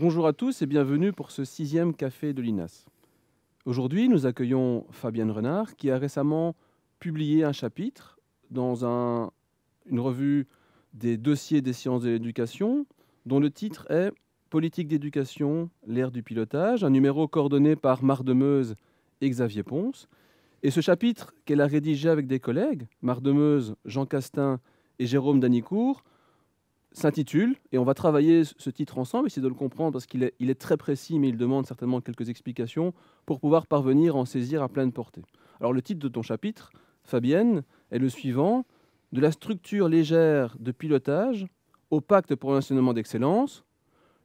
Bonjour à tous et bienvenue pour ce sixième café de l'INAS. Aujourd'hui, nous accueillons Fabienne Renard qui a récemment publié un chapitre dans une revue des dossiers des sciences de l'éducation dont le titre est Politique d'éducation, l'ère du pilotage, un numéro coordonné par Mardemeuse et Xavier Ponce. Et ce chapitre qu'elle a rédigé avec des collègues, Mardemeuse, Jean Castin et Jérôme Danicourt, s'intitule, et on va travailler ce titre ensemble, essayer de le comprendre parce qu'il est, très précis, mais il demande certainement quelques explications pour pouvoir parvenir à en saisir à pleine portée. Alors le titre de ton chapitre, Fabienne, est le suivant, de la structure légère de pilotage au pacte pour l'enseignement d'excellence,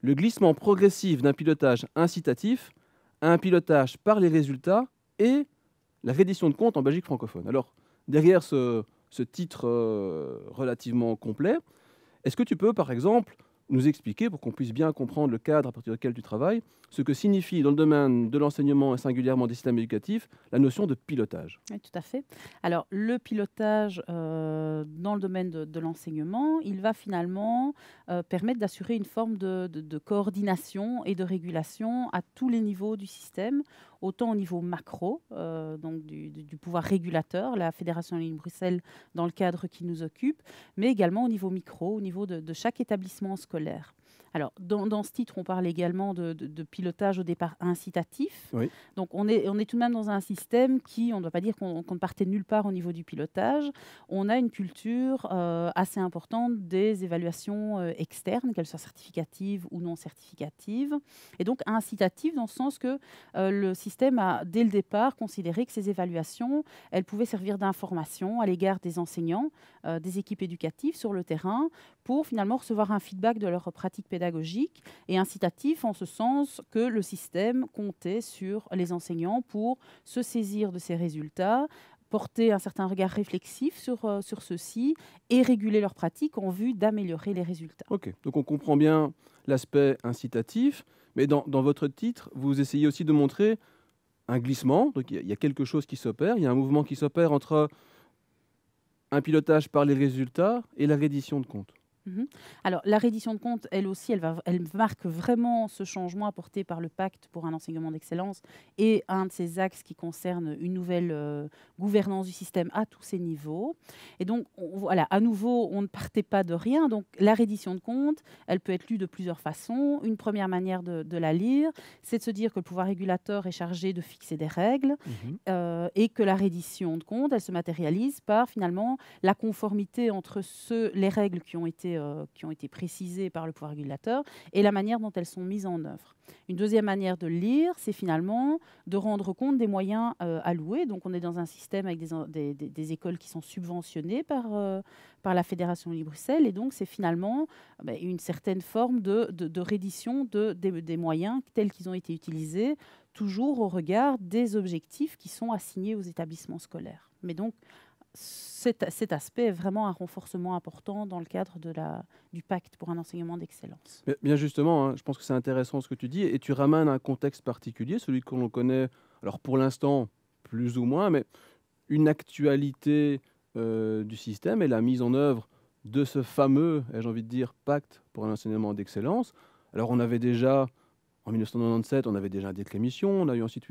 le glissement progressif d'un pilotage incitatif à un pilotage par les résultats et la reddition de comptes en Belgique francophone. Alors derrière ce, titre euh, relativement complet, est-ce que tu peux, par exemple, nous expliquer, pour qu'on puisse bien comprendre le cadre à partir duquel tu travailles, ce que signifie dans le domaine de l'enseignement et singulièrement des systèmes éducatifs la notion de pilotage. Oui, tout à fait. Alors, le pilotage euh, dans le domaine de, l'enseignement, il va finalement euh, permettre d'assurer une forme de coordination et de régulation à tous les niveaux du système autant au niveau macro, euh, donc du, pouvoir régulateur, la Fédération de Bruxelles dans le cadre qui nous occupe, mais également au niveau micro, au niveau de chaque établissement scolaire. Alors, dans, ce titre, on parle également de, pilotage au départ incitatif. Donc, on est, on est tout de même dans un système qui, on ne doit pas dire qu'on ne partait nulle part au niveau du pilotage. On a une culture euh, assez importante des évaluations euh, externes, qu'elles soient certificatives ou non certificatives. Et donc, incitatives dans le sens que euh, le système a, dès le départ, considéré que ces évaluations, elles pouvaient servir d'information à l'égard des enseignants, des équipes éducatives sur le terrain, pour finalement recevoir un feedback de leur pratique pédagogique pédagogique et incitatif en ce sens que le système comptait sur les enseignants pour se saisir de ces résultats, porter un certain regard réflexif sur, euh, sur ceux-ci et réguler leurs pratiques en vue d'améliorer les résultats. Ok, donc on comprend bien l'aspect incitatif, mais dans, dans, votre titre, vous essayez aussi de montrer un glissement, donc il y, a quelque chose qui s'opère, il y a un mouvement qui s'opère entre un pilotage par les résultats et la reddition de comptes. Mhm. Alors, la reddition de compte, elle aussi, elle, marque vraiment ce changement apporté par le pacte pour un enseignement d'excellence et un de ses axes qui concerne une nouvelle euh, gouvernance du système à tous ses niveaux. Et donc, voilà, à nouveau, on ne partait pas de rien. Donc, la reddition de compte, elle peut être lue de plusieurs façons. Une première manière de, la lire, c'est de se dire que le pouvoir régulateur est chargé de fixer des règles mhm. euh, et que la reddition de compte, elle se matérialise par finalement la conformité entre les règles qui ont été euh, qui ont été précisées par le pouvoir régulateur et la manière dont elles sont mises en œuvre. Une deuxième manière de lire, c'est finalement de rendre compte des moyens euh, alloués. Donc on est dans un système avec des, écoles qui sont subventionnées par, euh, par la Fédération de bruxelles et donc c'est finalement bah, une certaine forme de, reddition des moyens tels qu'ils ont été utilisés toujours au regard des objectifs qui sont assignés aux établissements scolaires. Mais donc, cet, aspect est vraiment un renforcement important dans le cadre du pacte pour un enseignement d'excellence. Bien justement, hein, je pense que c'est intéressant ce que tu dis, et tu ramènes un contexte particulier, celui que l'on connaît, alors pour l'instant, plus ou moins, mais une actualité euh, du système et la mise en œuvre de ce fameux, j'ai envie de dire, pacte pour un enseignement d'excellence. Alors on avait déjà, en 1997, on avait déjà un les missions, on a ensuite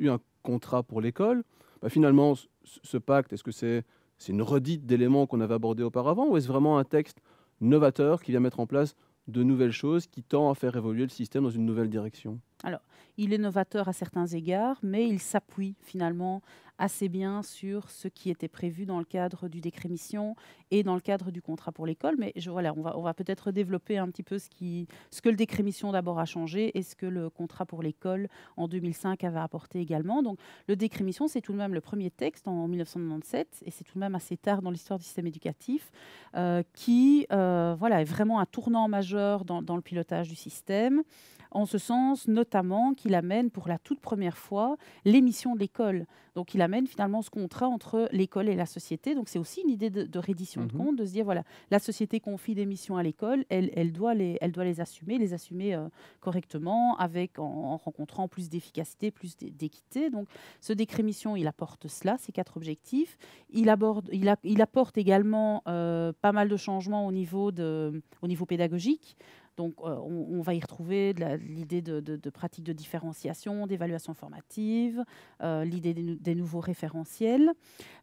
eu un contrat pour l'école. Bah, finalement, ce pacte, est-ce que c'est une redite d'éléments qu'on avait abordés auparavant ou est-ce vraiment un texte novateur qui vient mettre en place de nouvelles choses qui tend à faire évoluer le système dans une nouvelle direction Alors, il est novateur à certains égards, mais il s'appuie finalement assez bien sur ce qui était prévu dans le cadre du décret mission et dans le cadre du contrat pour l'école. Mais voilà, on va, on va peut-être développer un petit peu ce, qui, ce que le décret mission d'abord a changé et ce que le contrat pour l'école en 2005 avait apporté également. Donc le décret mission, c'est tout de même le premier texte en 1997 et c'est tout de même assez tard dans l'histoire du système éducatif euh, qui euh, voilà, est vraiment un tournant majeur dans, dans le pilotage du système en ce sens notamment qu'il amène pour la toute première fois l'émission de l'école. Donc il amène finalement ce contrat entre l'école et la société. Donc c'est aussi une idée de, reddition de mhm. compte, de se dire, voilà, la société confie des missions à l'école, elle, elle, doit les, elle doit les assumer, les assumer euh, correctement, avec, en, rencontrant plus d'efficacité, plus d'équité. Donc ce décret mission, il apporte cela, ces quatre objectifs. Il, aborde, il, apporte également euh, pas mal de changements au niveau, de, au niveau pédagogique. Donc, euh, on, va y retrouver l'idée de, de pratiques de différenciation, d'évaluation formative, euh, l'idée des, nouveaux référentiels.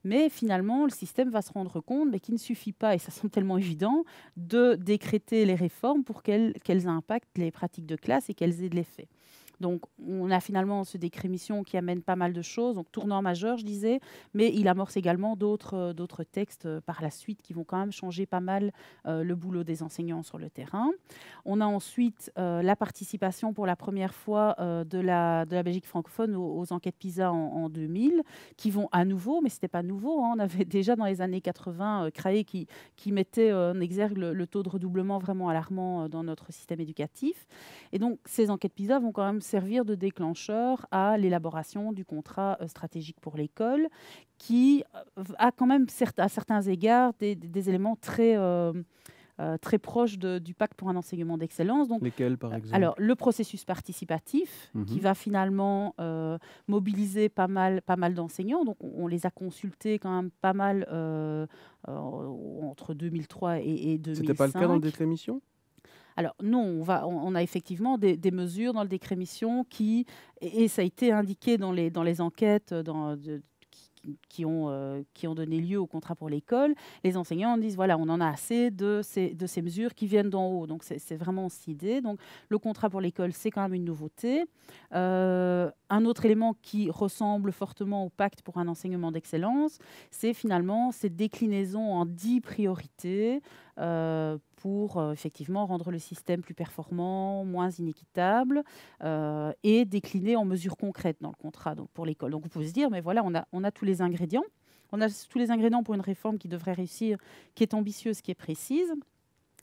Mais finalement, le système va se rendre compte qu'il ne suffit pas, et ça semble tellement évident, de décréter les réformes pour qu'elles impactent les pratiques de classe et qu'elles aient de l'effet. Donc on a finalement ce décret qui amène pas mal de choses, donc tournant majeur, je disais, mais il amorce également d'autres euh, d'autres textes euh, par la suite qui vont quand même changer pas mal euh, le boulot des enseignants sur le terrain. On a ensuite la participation pour la première fois de, la, de la Belgique francophone aux, enquêtes PISA en, 2000, qui vont à nouveau, mais ce n'était pas nouveau, hein, on avait déjà dans les années 80 créé qui, qui mettait en exergue le, taux de redoublement vraiment alarmant dans notre système éducatif. Et donc ces enquêtes PISA vont quand même servir de déclencheur à l'élaboration du contrat euh, stratégique pour l'école, qui euh, a quand même, à certains égards, des, éléments très... Euh, proches très proche du pacte pour un enseignement d'excellence. Donc, Lesquels, par exemple Alors, le processus participatif, mhm. qui va finalement mobiliser pas mal, pas mal d'enseignants. Donc, on, les a consultés quand même pas mal entre 2003 et, et 2005. C'était pas le cas dans le émissions alors non, on, a effectivement des, mesures dans le décret mission qui, et, ça a été indiqué dans les, enquêtes qui ont, donné lieu au contrat pour l'école, les enseignants disent voilà, on en a assez de ces, mesures qui viennent d'en haut. Donc c'est vraiment cette idée. Donc le contrat pour l'école, c'est quand même une nouveauté. Euh, un autre élément qui ressemble fortement au pacte pour un enseignement d'excellence, c'est finalement cette déclinaison en dix priorités euh, pour euh, effectivement rendre le système plus performant, moins inéquitable euh, et décliner en mesures concrètes dans le contrat pour l'école. Donc vous pouvez se dire, mais voilà, on a tous les ingrédients. On a tous les ingrédients pour une réforme qui devrait réussir, qui est ambitieuse, qui est précise.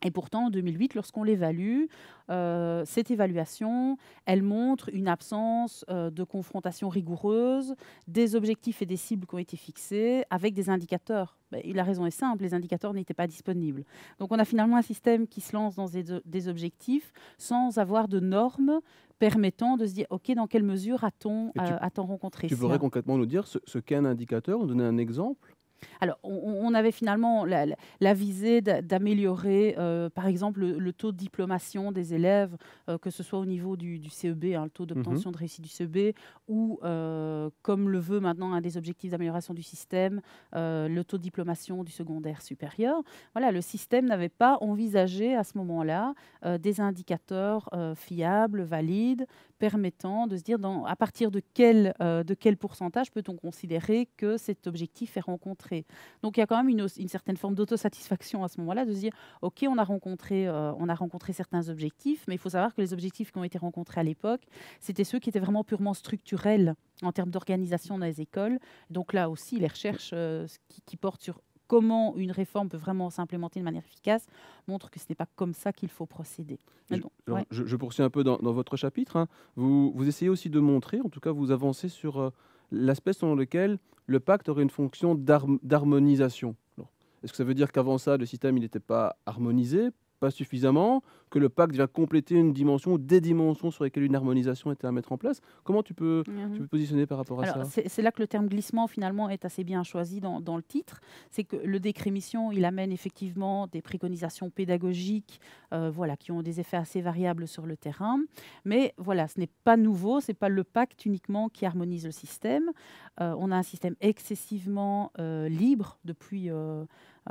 Et pourtant, en 2008, lorsqu'on l'évalue, euh, cette évaluation, elle montre une absence euh, de confrontation rigoureuse des objectifs et des cibles qui ont été fixés avec des indicateurs. Ben, la raison est simple, les indicateurs n'étaient pas disponibles. Donc on a finalement un système qui se lance dans des, objectifs sans avoir de normes permettant de se dire, OK, dans quelle mesure a-t-on euh, rencontré Tu pourrais concrètement nous dire ce, ce qu'est un indicateur, donner un exemple alors, on, avait finalement la, visée d'améliorer, euh, par exemple, le, taux de diplomation des élèves, euh, que ce soit au niveau du, CEB, hein, le taux d'obtention mhm. de réussite du CEB, ou euh, comme le veut maintenant un des objectifs d'amélioration du système, euh, l'autodiplomation du secondaire supérieur. Voilà, le système n'avait pas envisagé à ce moment-là euh, des indicateurs euh, fiables, valides, permettant de se dire à partir de quel, euh, de quel pourcentage peut-on considérer que cet objectif est rencontré. Donc il y a quand même une, certaine forme d'autosatisfaction à ce moment-là de se dire, OK, on a, rencontré, on a rencontré certains objectifs, mais il faut savoir que les objectifs qui ont été rencontrés à l'époque, c'était ceux qui étaient vraiment purement structurels en termes d'organisation dans les écoles. Donc là aussi, les recherches euh, qui, portent sur comment une réforme peut vraiment s'implémenter de manière efficace montrent que ce n'est pas comme ça qu'il faut procéder. Je, poursuis un peu dans, votre chapitre. Hein. Vous, vous, essayez aussi de montrer, en tout cas vous avancez sur euh, l'aspect selon lequel le pacte aurait une fonction d'harmonisation. Est-ce que ça veut dire qu'avant ça, le système n'était pas harmonisé pas suffisamment, que le pacte vient compléter une dimension, des dimensions sur lesquelles une harmonisation était à mettre en place. Comment tu peux, tu mhm. positionner par rapport à ça C'est là que le terme glissement finalement est assez bien choisi dans, dans le titre. C'est que le décrémission, il amène effectivement des préconisations pédagogiques, euh, voilà, qui ont des effets assez variables sur le terrain. Mais voilà, ce n'est pas nouveau, c'est pas le pacte uniquement qui harmonise le système. Euh, on a un système excessivement euh, libre depuis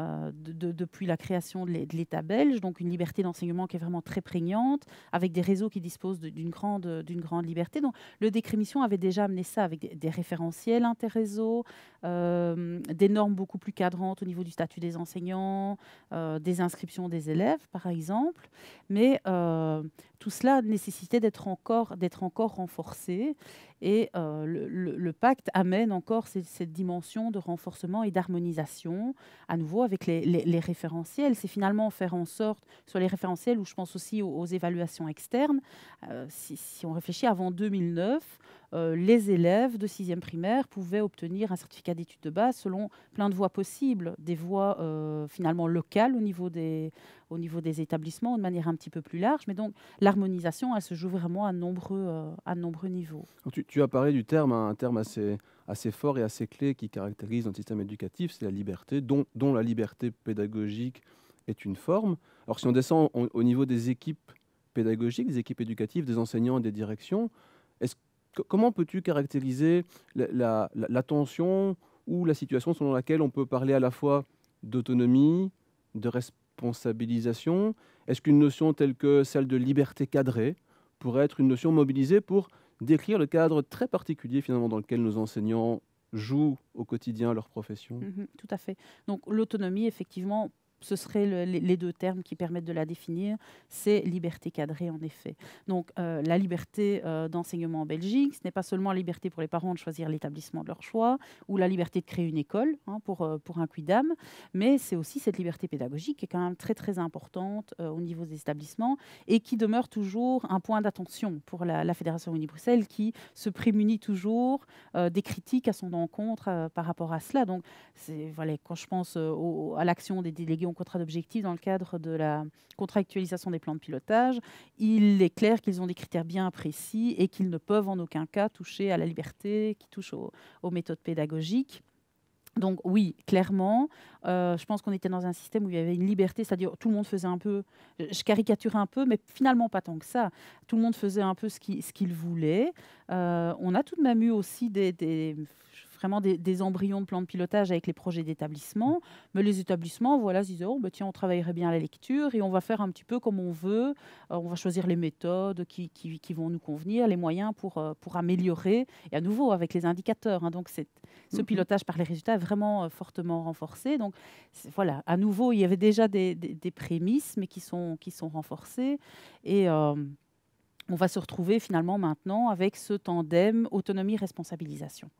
euh, de, depuis la création de l'État belge, donc une liberté d'enseignement qui est vraiment très prégnante, avec des réseaux qui disposent d'une grande, grande liberté. Donc le décrémission avait déjà amené ça avec des, référentiels interréseaux, euh, des normes beaucoup plus cadrantes au niveau du statut des enseignants, euh, des inscriptions des élèves, par exemple. Mais euh, tout cela nécessitait d'être encore, d'être encore renforcé. Et euh, le, pacte amène encore cette, dimension de renforcement et d'harmonisation, à nouveau avec les, référentiels. C'est finalement faire en sorte, sur les référentiels, où je pense aussi aux, évaluations externes, euh, si, si, on réfléchit avant 2009, euh, les élèves de sixième primaire pouvaient obtenir un certificat d'études de base selon plein de voies possibles, des voies euh, finalement locales au niveau, des, établissements, de manière un petit peu plus large. Mais donc l'harmonisation, elle se joue vraiment à nombreux, euh, niveaux. Tu, as parlé du terme, hein, un terme assez, fort et assez clé qui caractérise un système éducatif, c'est la liberté, dont, la liberté pédagogique est une forme. Alors si on descend au niveau des équipes pédagogiques, des équipes éducatives, des enseignants et des directions, comment peux-tu caractériser la, tension ou la situation selon laquelle on peut parler à la fois d'autonomie, de responsabilisation Est-ce qu'une notion telle que celle de liberté cadrée pourrait être une notion mobilisée pour décrire le cadre très particulier finalement dans lequel nos enseignants jouent au quotidien leur profession. Mmh tout à fait. Donc l'autonomie, effectivement, ce seraient les, deux termes qui permettent de la définir, c'est liberté cadrée en effet. Donc euh, la liberté euh, d'enseignement en Belgique, ce n'est pas seulement la liberté pour les parents de choisir l'établissement de leur choix ou la liberté de créer une école hein, pour, euh, pour un quidam, mais c'est aussi cette liberté pédagogique qui est quand même très très importante au niveau des établissements et qui demeure toujours un point d'attention pour la, Fédération Unie bruxelles qui se prémunit toujours des critiques à son encontre par rapport à cela. Donc voilà, quand je pense à l'action des délégués contrat d'objectif dans le cadre de la contractualisation des plans de pilotage, il est clair qu'ils ont des critères bien précis et qu'ils ne peuvent en aucun cas toucher à la liberté qui touche aux, méthodes pédagogiques. Donc oui, clairement, euh, je pense qu'on était dans un système où il y avait une liberté, c'est-à-dire tout le monde faisait un peu, je caricature un peu, mais finalement pas tant que ça. Tout le monde faisait un peu ce qu'il ce voulait. Euh, on a tout de même eu aussi des vraiment des, embryons de plans de pilotage avec les projets d'établissement. Mais les établissements, voilà, ils disaient, oh, bah, tiens, on travaillerait bien la lecture et on va faire un petit peu comme on veut. Euh, on va choisir les méthodes qui, vont nous convenir, les moyens pour, euh, pour améliorer. Et à nouveau, avec les indicateurs. Hein. donc, ce mhm. pilotage par les résultats est vraiment euh, fortement renforcé. Donc, voilà, à nouveau, il y avait déjà des, prémices, mais qui sont, qui sont renforcées. Et on va se retrouver finalement maintenant avec ce tandem autonomie-responsabilisation.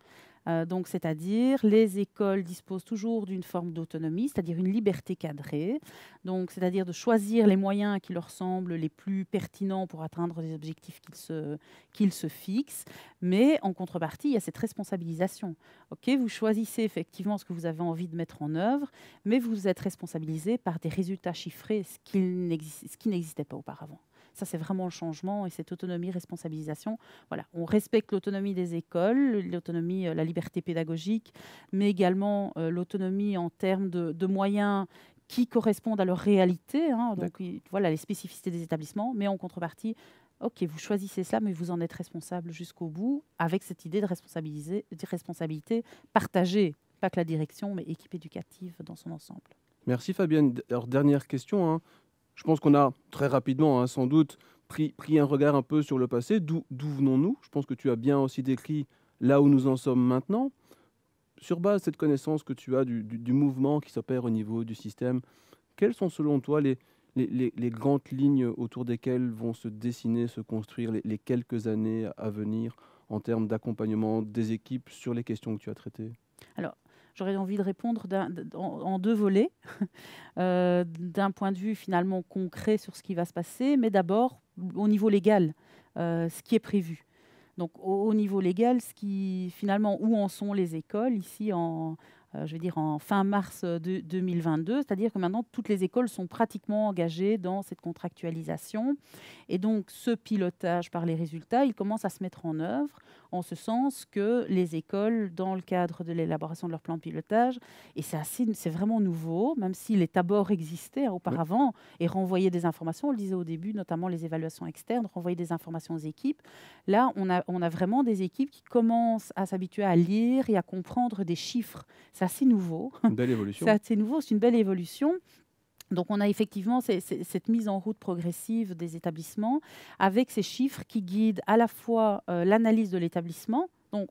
Euh, donc, c'est-à-dire, les écoles disposent toujours d'une forme d'autonomie, c'est-à-dire une liberté cadrée. Donc, c'est-à-dire de choisir les moyens qui leur semblent les plus pertinents pour atteindre les objectifs qu'ils se, qu'ils se fixent. Mais en contrepartie, il y a cette responsabilisation. vous choisissez effectivement ce que vous avez envie de mettre en œuvre, mais vous êtes responsabilisé par des résultats chiffrés, ce qui n'existait pas auparavant. Ça, c'est vraiment le changement et cette autonomie, responsabilisation. Voilà, on respecte l'autonomie des écoles, l'autonomie, euh, la liberté pédagogique, mais également euh, l'autonomie en termes de, moyens qui correspondent à leur réalité. Hein. donc voilà les spécificités des établissements, mais en contrepartie, ok, vous choisissez cela mais vous en êtes responsable jusqu'au bout, avec cette idée de, responsabiliser, de responsabilité partagée, pas que la direction, mais équipe éducative dans son ensemble. Merci Fabienne. dernière question, hein. Je pense qu'on a très rapidement, hein, sans doute, pris, pris, un regard un peu sur le passé. D'où venons-nous Je pense que tu as bien aussi décrit là où nous en sommes maintenant. Sur base de cette connaissance que tu as du, mouvement qui s'opère au niveau du système, quelles sont selon toi les, les, grandes lignes autour desquelles vont se dessiner, se construire les, les quelques années à venir en termes d'accompagnement des équipes sur les questions que tu as traitées Alors, j'aurais envie de répondre en, deux volets, euh, d'un point de vue finalement concret sur ce qui va se passer, mais d'abord au niveau légal, euh, ce qui est prévu. Donc au, niveau légal, ce qui finalement où en sont les écoles ici en euh, je vais dire en fin mars 2022, c'est-à-dire que maintenant toutes les écoles sont pratiquement engagées dans cette contractualisation et donc ce pilotage par les résultats, il commence à se mettre en œuvre en ce sens que les écoles, dans le cadre de l'élaboration de leur plan de pilotage, et c'est vraiment nouveau, même si les tabors existaient hein, auparavant et renvoyaient des informations, on le disait au début, notamment les évaluations externes, renvoyaient des informations aux équipes. Là, on a, on a vraiment des équipes qui commencent à s'habituer à lire et à comprendre des chiffres. C'est assez nouveau. belle évolution. c'est assez nouveau, c'est une belle évolution. Donc on a effectivement cette mise en route progressive des établissements avec ces chiffres qui guident à la fois euh, l'analyse de l'établissement, donc,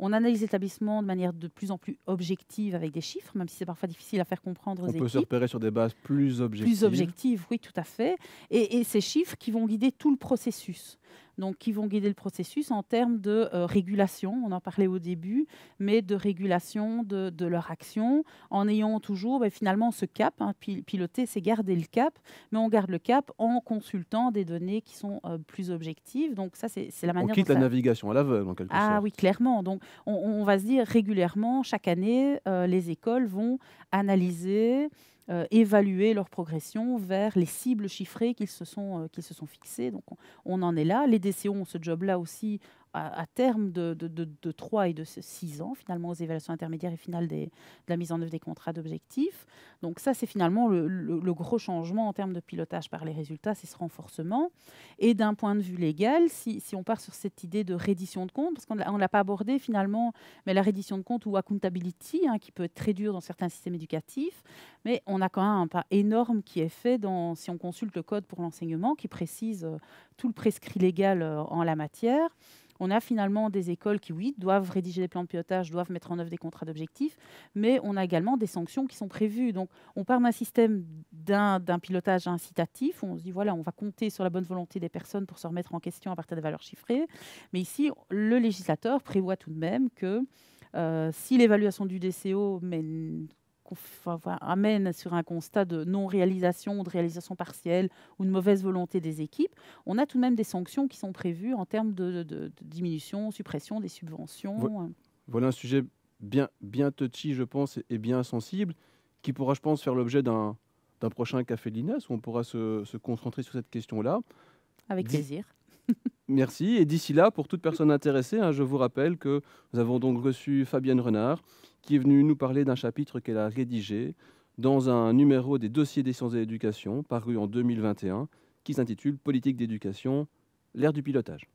on, analyse l'établissement de manière de plus en plus objective avec des chiffres, même si c'est parfois difficile à faire comprendre aux équipes. On peut se repérer sur des bases plus objectives. Plus objectives, oui, tout à fait. et, ces chiffres qui vont guider tout le processus donc qui vont guider le processus en termes de euh, régulation, on en parlait au début, mais de régulation de, leur action, en ayant toujours ben, finalement ce cap, hein, piloter c'est garder le cap, mais on garde le cap en consultant des données qui sont euh, plus objectives, donc ça c'est la manière... On quitte la navigation à l'aveugle en quelque ah sorte. Ah oui, clairement, donc on, va se dire régulièrement, chaque année, euh, les écoles vont analyser... Euh, évaluer leur progression vers les cibles chiffrées qu'ils se sont, euh, se sont fixées. Donc on, on, en est là. Les DCO ont ce job-là aussi à, terme de, 3 et de 6 ans, finalement, aux évaluations intermédiaires et finales de la mise en œuvre des contrats d'objectifs. Donc ça, c'est finalement le, gros changement en termes de pilotage par les résultats, c'est ce renforcement. Et d'un point de vue légal, si, on part sur cette idée de reddition de compte, parce qu'on ne l'a pas abordé finalement, mais la reddition de compte ou accountability, hein, qui peut être très dure dans certains systèmes éducatifs, mais on a quand même un pas énorme qui est fait dans, si on consulte le code pour l'enseignement, qui précise euh, tout le prescrit légal euh, en la matière on a finalement des écoles qui, oui, doivent rédiger des plans de pilotage, doivent mettre en œuvre des contrats d'objectifs, mais on a également des sanctions qui sont prévues. Donc, on part d'un système d'un pilotage incitatif, on se dit, voilà, on va compter sur la bonne volonté des personnes pour se remettre en question à partir des valeurs chiffrées. Mais ici, le législateur prévoit tout de même que euh, si l'évaluation du DCO mène amène sur un constat de non-réalisation, de réalisation partielle ou de mauvaise volonté des équipes, on a tout de même des sanctions qui sont prévues en termes de, diminution, suppression des subventions. Euh. Voilà un sujet bien, bien touchy, je pense, et bien sensible, qui pourra, je pense, faire l'objet d'un prochain café de e où on pourra se, se concentrer sur cette question-là. Avec plaisir. Merci. Et d'ici là, pour toute personne intéressée, hein, je vous rappelle que nous avons donc reçu Fabienne Renard, qui est venue nous parler d'un chapitre qu'elle a rédigé dans un numéro des dossiers des sciences de l'éducation, paru en 2021, qui s'intitule Politique d'éducation, l'ère du pilotage.